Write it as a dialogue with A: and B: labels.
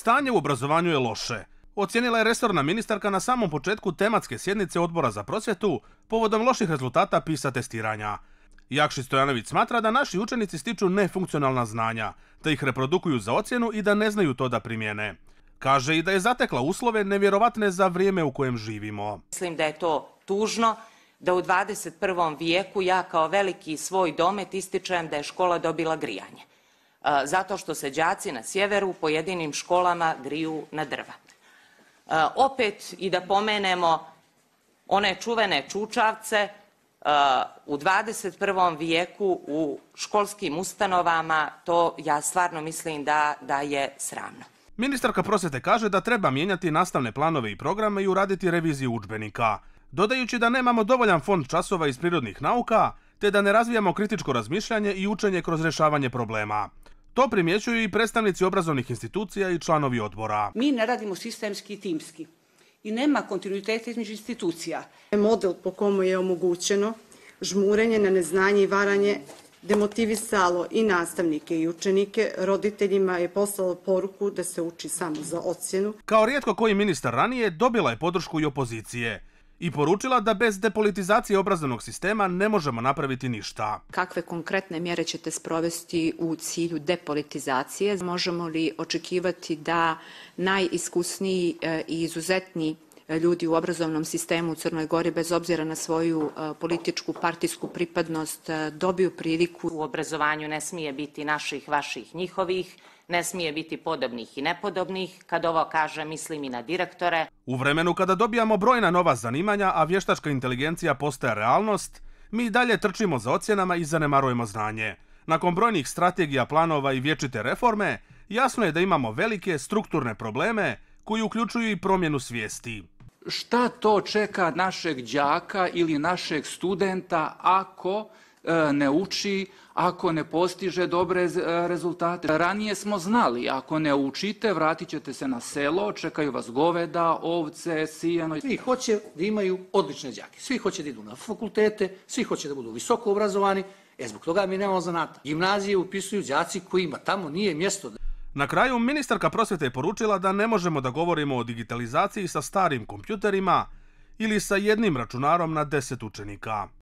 A: stanje u obrazovanju je loše. Ocijenila je restorna ministarka na samom početku tematske sjednice odbora za prosvjetu povodom loših rezultata PISA testiranja. Jakši Stojanović smatra da naši učenici stiču nefunkcionalna znanja, da ih reprodukuju za ocjenu i da ne znaju to da primijene. Kaže i da je zatekla uslove nevjerovatne za vrijeme u kojem živimo.
B: Mislim da je to tužno da u 21. vijeku ja kao veliki svoj domet ističem da je škola dobila grijanje zato što se džaci na sjeveru pojedinim školama griju na drva. Opet i da pomenemo one čuvene čučavce, u 21. vijeku u školskim ustanovama, to ja stvarno mislim da, da je sramno.
A: Ministarka prosvete kaže da treba mijenjati nastavne planove i programe i uraditi reviziju učbenika. Dodajući da nemamo dovoljan fond časova iz prirodnih nauka, te da ne razvijamo kritičko razmišljanje i učenje kroz rešavanje problema. To primjećuju i predstavnici obrazovnih institucija i članovi odbora.
B: Mi ne radimo sistemski i timski i nema kontinuiteta između institucija. Model po komu je omogućeno žmurenje na neznanje i varanje demotivisalo i nastavnike i učenike, roditeljima je poslalo poruku da se uči samo za ocjenu.
A: Kao rijetko koji ministar ranije dobila je podršku i opozicije i poručila da bez depolitizacije obrazovnog sistema ne možemo napraviti ništa.
B: Kakve konkretne mjere ćete sprovesti u cilju depolitizacije? Možemo li očekivati da najiskusniji e, i izuzetni ljudi u obrazovnom sistemu u Crnoj Gori, bez obzira na svoju e, političku, partijsku pripadnost, e, dobiju priliku. U obrazovanju ne smije biti naših, vaših, njihovih, ne smije biti podobnih i nepodobnih. Kad ovo kaže, mislim i na direktore.
A: U vremenu kada dobijamo brojna nova zanimanja, a vještačka inteligencija postaje realnost, mi dalje trčimo za ocjenama i zanemarujemo znanje. Nakon brojnih strategija, planova i vječite reforme, jasno je da imamo velike strukturne probleme koji uključuju i promjenu svijesti šta to čeka našeg đaka ili našeg studenta ako e, ne uči, ako ne postiže dobre e, rezultate. Ranije smo znali, ako ne učite, vratit ćete se na selo, čekaju vas goveda, ovce, sijeno. Svi hoće da imaju odlične džake, svi hoće da idu na fakultete, svi hoće da budu visoko obrazovani, e zbog toga mi nemamo zanata. Gimnazije upisuju džaci kojima tamo nije mjesto da... Na kraju, ministarka prosvjeta je poručila da ne možemo da govorimo o digitalizaciji sa starim kompjuterima ili sa jednim računarom na deset učenika.